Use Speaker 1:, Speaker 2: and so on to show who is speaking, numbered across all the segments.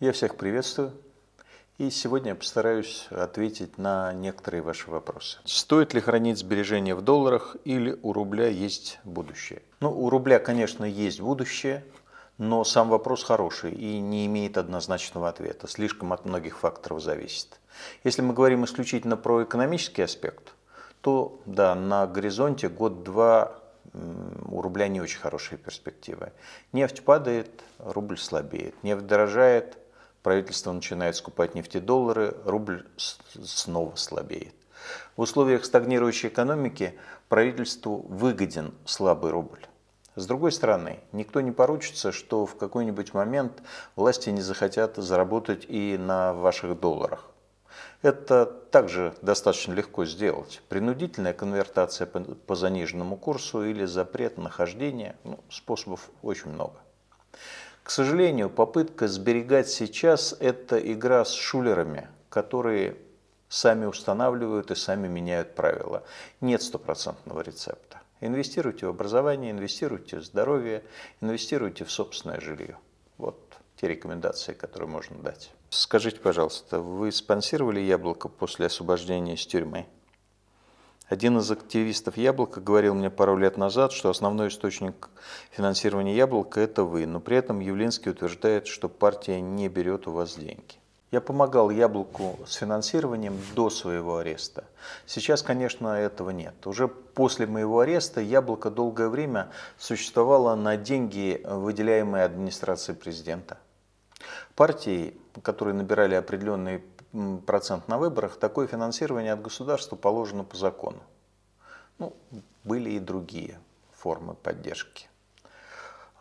Speaker 1: Я всех приветствую. И сегодня я постараюсь ответить на некоторые ваши вопросы. Стоит ли хранить сбережения в долларах или у рубля есть будущее? Ну, у рубля, конечно, есть будущее, но сам вопрос хороший и не имеет однозначного ответа. Слишком от многих факторов зависит. Если мы говорим исключительно про экономический аспект, то да, на горизонте год-два у рубля не очень хорошие перспективы. Нефть падает, рубль слабеет, нефть дорожает, правительство начинает скупать нефтедоллары, рубль снова слабеет. В условиях стагнирующей экономики правительству выгоден слабый рубль. С другой стороны, никто не поручится, что в какой-нибудь момент власти не захотят заработать и на ваших долларах. Это также достаточно легко сделать. Принудительная конвертация по заниженному курсу или запрет нахождения, ну, способов очень много. К сожалению, попытка сберегать сейчас – это игра с шулерами, которые сами устанавливают и сами меняют правила. Нет стопроцентного рецепта. Инвестируйте в образование, инвестируйте в здоровье, инвестируйте в собственное жилье. Вот те рекомендации, которые можно дать. Скажите, пожалуйста, вы спонсировали яблоко после освобождения из тюрьмы? Один из активистов «Яблока» говорил мне пару лет назад, что основной источник финансирования «Яблока» – это вы, но при этом Явлинский утверждает, что партия не берет у вас деньги. Я помогал «Яблоку» с финансированием до своего ареста. Сейчас, конечно, этого нет. Уже после моего ареста «Яблоко» долгое время существовало на деньги, выделяемые администрацией президента. Партии, которые набирали определенные процент на выборах, такое финансирование от государства положено по закону. Ну, были и другие формы поддержки.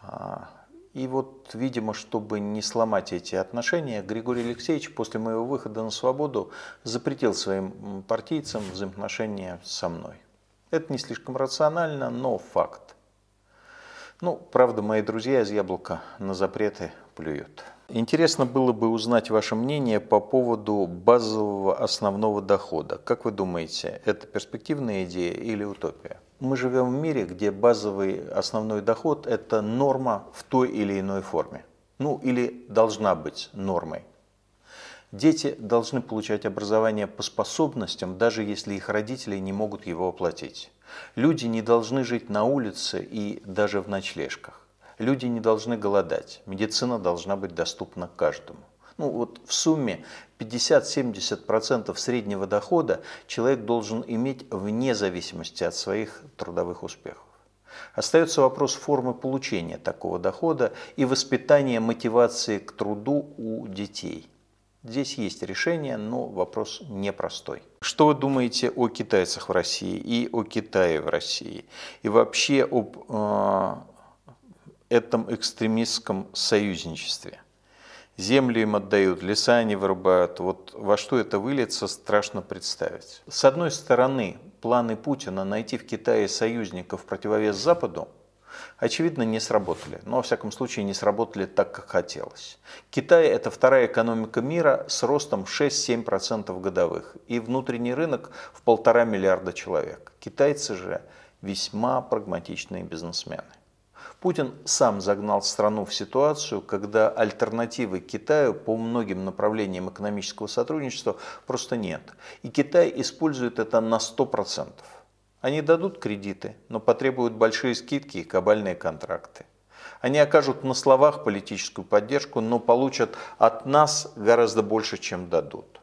Speaker 1: А, и вот, видимо, чтобы не сломать эти отношения, Григорий Алексеевич после моего выхода на свободу запретил своим партийцам взаимоотношения со мной. Это не слишком рационально, но факт. Ну, правда, мои друзья из яблока на запреты плюют. Интересно было бы узнать ваше мнение по поводу базового основного дохода. Как вы думаете, это перспективная идея или утопия? Мы живем в мире, где базовый основной доход – это норма в той или иной форме. Ну или должна быть нормой. Дети должны получать образование по способностям, даже если их родители не могут его оплатить. Люди не должны жить на улице и даже в ночлежках. Люди не должны голодать. Медицина должна быть доступна каждому. Ну вот в сумме 50-70% среднего дохода человек должен иметь вне зависимости от своих трудовых успехов. Остается вопрос формы получения такого дохода и воспитания мотивации к труду у детей. Здесь есть решение, но вопрос непростой. Что вы думаете о китайцах в России и о Китае в России? И вообще об э, этом экстремистском союзничестве. земли им отдают, леса они вырубают. Вот во что это выльется, страшно представить. С одной стороны, планы Путина найти в Китае союзников в противовес Западу, очевидно, не сработали. Но, ну, во всяком случае, не сработали так, как хотелось. Китай – это вторая экономика мира с ростом 6-7% годовых. И внутренний рынок в полтора миллиарда человек. Китайцы же весьма прагматичные бизнесмены. Путин сам загнал страну в ситуацию, когда альтернативы Китаю по многим направлениям экономического сотрудничества просто нет. И Китай использует это на 100%. Они дадут кредиты, но потребуют большие скидки и кабальные контракты. Они окажут на словах политическую поддержку, но получат от нас гораздо больше, чем дадут.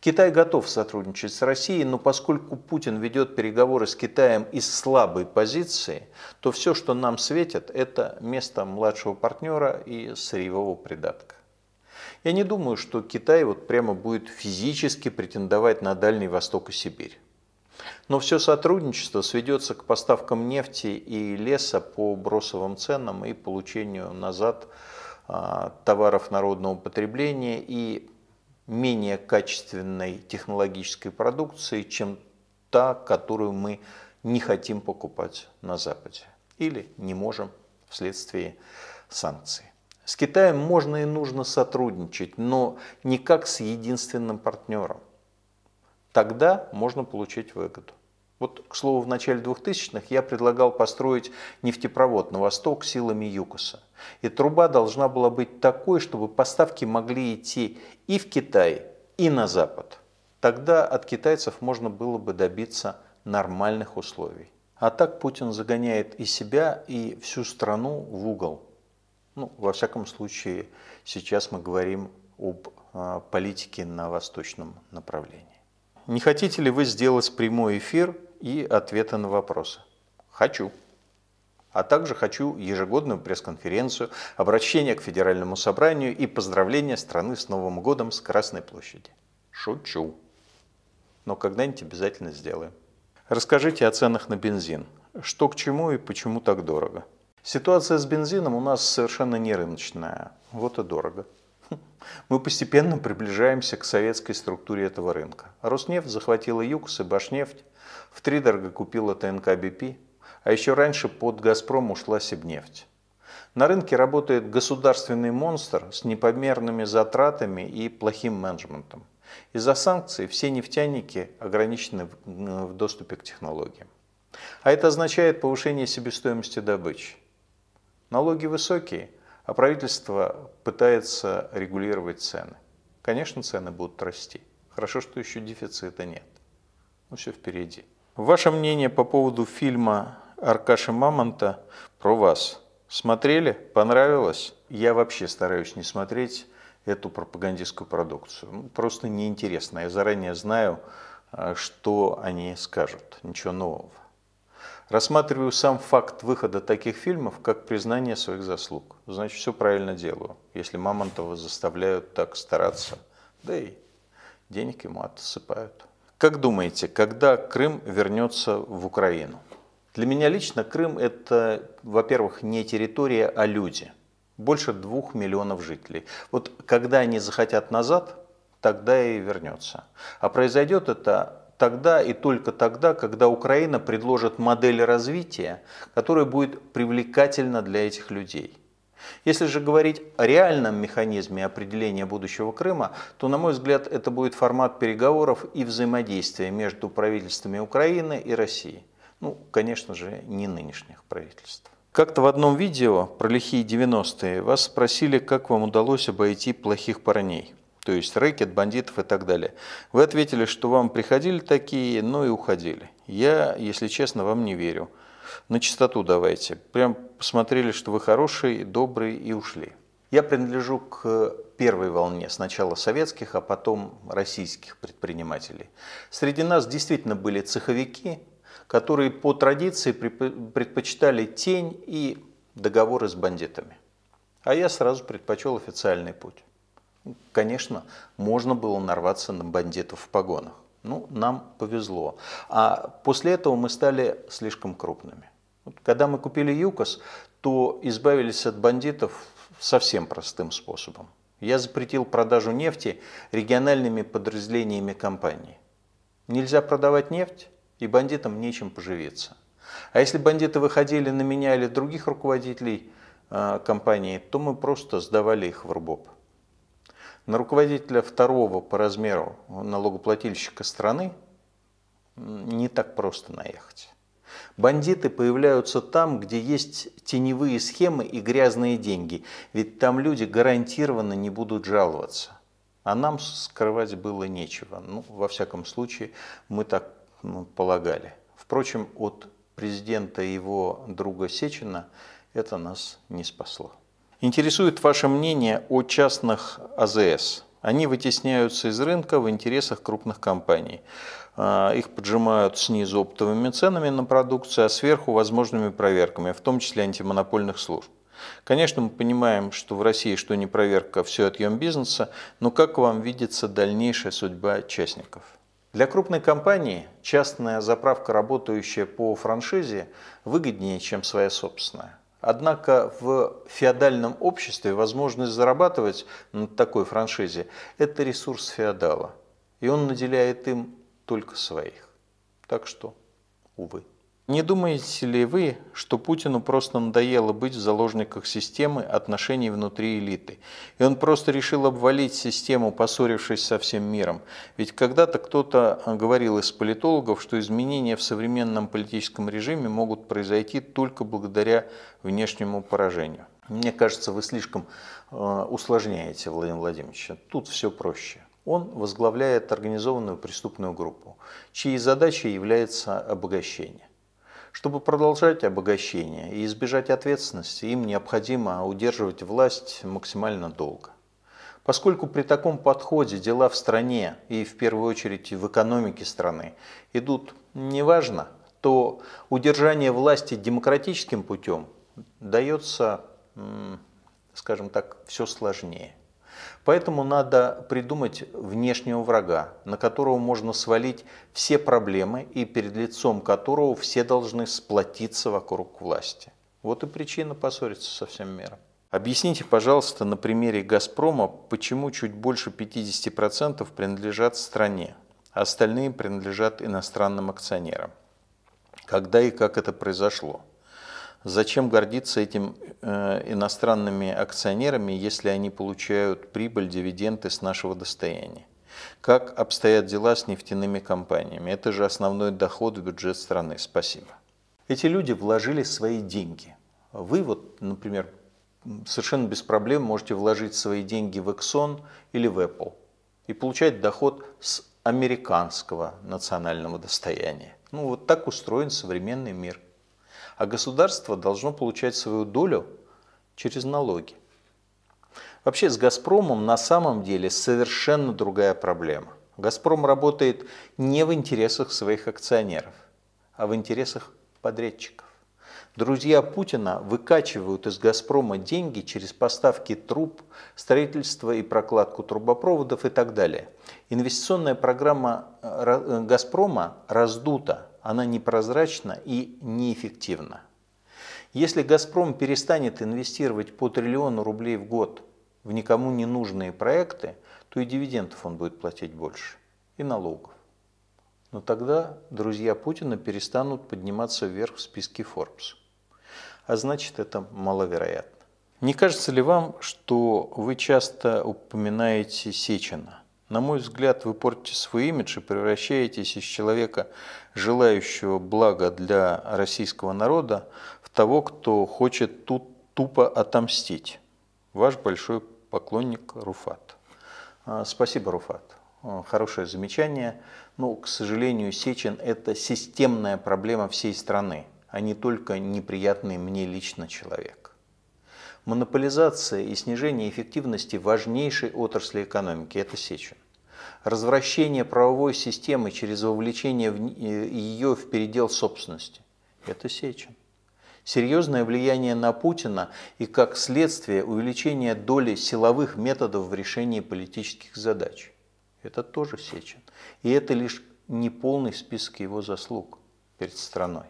Speaker 1: Китай готов сотрудничать с Россией, но поскольку Путин ведет переговоры с Китаем из слабой позиции, то все, что нам светит, это место младшего партнера и сырьевого придатка. Я не думаю, что Китай вот прямо будет физически претендовать на Дальний Восток и Сибирь. Но все сотрудничество сведется к поставкам нефти и леса по бросовым ценам и получению назад а, товаров народного потребления и менее качественной технологической продукции, чем та, которую мы не хотим покупать на Западе или не можем вследствие санкций. С Китаем можно и нужно сотрудничать, но не как с единственным партнером. Тогда можно получить выгоду. Вот, к слову, в начале 2000-х я предлагал построить нефтепровод на восток силами ЮКОСа. И труба должна была быть такой, чтобы поставки могли идти и в Китай, и на Запад. Тогда от китайцев можно было бы добиться нормальных условий. А так Путин загоняет и себя, и всю страну в угол. Ну, во всяком случае, сейчас мы говорим об а, политике на восточном направлении. Не хотите ли вы сделать прямой эфир и ответы на вопросы? Хочу. А также хочу ежегодную пресс-конференцию, обращение к Федеральному собранию и поздравления страны с Новым годом с Красной площади. Шучу. Но когда-нибудь обязательно сделаем. Расскажите о ценах на бензин. Что к чему и почему так дорого? Ситуация с бензином у нас совершенно не рыночная. Вот и дорого. Мы постепенно приближаемся к советской структуре этого рынка. Роснефть захватила ЮКС и Башнефть, в втридорого купила ТНК БП, а еще раньше под «Газпром» ушла Сибнефть. На рынке работает государственный монстр с непомерными затратами и плохим менеджментом. Из-за санкций все нефтяники ограничены в э, доступе к технологиям. А это означает повышение себестоимости добычи. Налоги высокие – а правительство пытается регулировать цены. Конечно, цены будут расти. Хорошо, что еще дефицита нет. Но ну, все впереди. Ваше мнение по поводу фильма Аркаши Мамонта про вас. Смотрели? Понравилось? Я вообще стараюсь не смотреть эту пропагандистскую продукцию. Ну, просто неинтересно. Я заранее знаю, а, что они скажут. Ничего нового. Рассматриваю сам факт выхода таких фильмов как признание своих заслуг. Значит, все правильно делаю, если Мамонтова заставляют так стараться. Да и денег ему отсыпают. Как думаете, когда Крым вернется в Украину? Для меня лично Крым – это, во-первых, не территория, а люди. Больше двух миллионов жителей. Вот когда они захотят назад, тогда и вернется. А произойдет это тогда и только тогда, когда Украина предложит модель развития, которая будет привлекательна для этих людей. Если же говорить о реальном механизме определения будущего Крыма, то, на мой взгляд, это будет формат переговоров и взаимодействия между правительствами Украины и России. Ну, конечно же, не нынешних правительств. Как-то в одном видео про лихие 90-е вас спросили, как вам удалось обойти плохих парней то есть рэкет, бандитов и так далее. Вы ответили, что вам приходили такие, но ну и уходили. Я, если честно, вам не верю. На чистоту давайте. Прям посмотрели, что вы хороший, добрый и ушли. Я принадлежу к первой волне, сначала советских, а потом российских предпринимателей. Среди нас действительно были цеховики, которые по традиции предпочитали тень и договоры с бандитами. А я сразу предпочел официальный путь конечно, можно было нарваться на бандитов в погонах. Ну, нам повезло. А после этого мы стали слишком крупными. когда мы купили ЮКОС, то избавились от бандитов совсем простым способом. Я запретил продажу нефти региональными подразделениями компании. Нельзя продавать нефть, и бандитам нечем поживиться. А если бандиты выходили на меня или других руководителей э, компании, то мы просто сдавали их в РБОП на руководителя второго по размеру налогоплательщика страны не так просто наехать. Бандиты появляются там, где есть теневые схемы и грязные деньги, ведь там люди гарантированно не будут жаловаться. А нам скрывать было нечего. Ну, во всяком случае, мы так ну, полагали. Впрочем, от президента и его друга Сечина это нас не спасло. Интересует ваше мнение о частных АЗС. Они вытесняются из рынка в интересах крупных компаний. А, их поджимают снизу оптовыми ценами на продукцию, а сверху возможными проверками, в том числе антимонопольных служб. Конечно, мы понимаем, что в России что не проверка, все отъем бизнеса, но как вам видится дальнейшая судьба частников? Для крупной компании частная заправка, работающая по франшизе, выгоднее, чем своя собственная. Однако в феодальном обществе возможность зарабатывать на такой франшизе – это ресурс феодала, и он наделяет им только своих. Так что, увы. Не думаете ли вы, что Путину просто надоело быть в заложниках системы отношений внутри элиты, и он просто решил обвалить систему, поссорившись со всем миром? Ведь когда-то кто-то а, говорил из политологов, что изменения в современном политическом режиме могут произойти только благодаря внешнему поражению. Мне кажется, вы слишком а, усложняете, Владимир Владимирович. Тут все проще. Он возглавляет организованную преступную группу, чьей задачей является обогащение. Чтобы продолжать обогащение и избежать ответственности, им необходимо удерживать власть максимально долго. Поскольку при таком подходе дела в стране и в первую очередь в экономике страны идут неважно, то удержание власти демократическим путем дается, скажем так, все сложнее. Поэтому надо придумать внешнего врага, на которого можно свалить все проблемы и перед лицом которого все должны сплотиться вокруг власти. Вот и причина поссориться со всем миром. Объясните, пожалуйста, на примере «Газпрома», почему чуть больше 50% принадлежат стране, а остальные принадлежат иностранным акционерам. Когда и как это произошло? Зачем гордиться этим э, иностранными акционерами, если они получают прибыль, дивиденды с нашего достояния? Как обстоят дела с нефтяными компаниями? Это же основной доход в бюджет страны. Спасибо. Эти люди вложили свои деньги. Вы вот, например, совершенно без проблем можете вложить свои деньги в Exxon или в Apple и получать доход с американского национального достояния. Ну вот так устроен современный мир – а государство должно получать свою долю через налоги. Вообще с «Газпромом» на самом деле совершенно другая проблема. «Газпром» работает не в интересах своих акционеров, а в интересах подрядчиков. Друзья Путина выкачивают из «Газпрома» деньги через поставки труб, строительство и прокладку трубопроводов и так далее. Инвестиционная программа э, «Газпрома» раздута она непрозрачна и неэффективна. Если «Газпром» перестанет инвестировать по триллиону рублей в год в никому не нужные проекты, то и дивидендов он будет платить больше, и налогов. Но тогда друзья Путина перестанут подниматься вверх в списке Forbes. А значит, это маловероятно. Не кажется ли вам, что вы часто упоминаете Сечина? На мой взгляд, вы портите свой имидж и превращаетесь из человека, желающего блага для российского народа, в того, кто хочет тут тупо отомстить. Ваш большой поклонник Руфат. А, спасибо, Руфат. Хорошее замечание. Но, ну, к сожалению, Сечин – это системная проблема всей страны, а не только неприятный мне лично человек монополизация и снижение эффективности важнейшей отрасли экономики – это Сечин. Развращение правовой системы через вовлечение ее э, в передел собственности – это Сечин. Серьезное влияние на Путина и, как следствие, увеличение доли силовых методов в решении политических задач – это тоже Сечин. И это лишь неполный список его заслуг перед страной.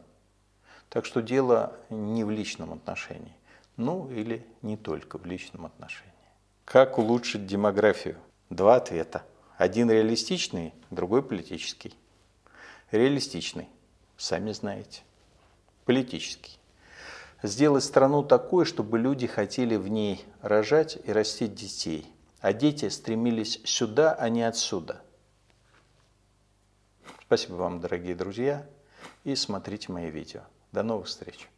Speaker 1: Так что дело не в личном отношении. Ну или не только в личном отношении. Как улучшить демографию? Два ответа. Один реалистичный, другой политический. Реалистичный, сами знаете. Политический. Сделать страну такой, чтобы люди хотели в ней рожать и растить детей. А дети стремились сюда, а не отсюда. Спасибо вам, дорогие друзья, и смотрите мои видео. До новых встреч!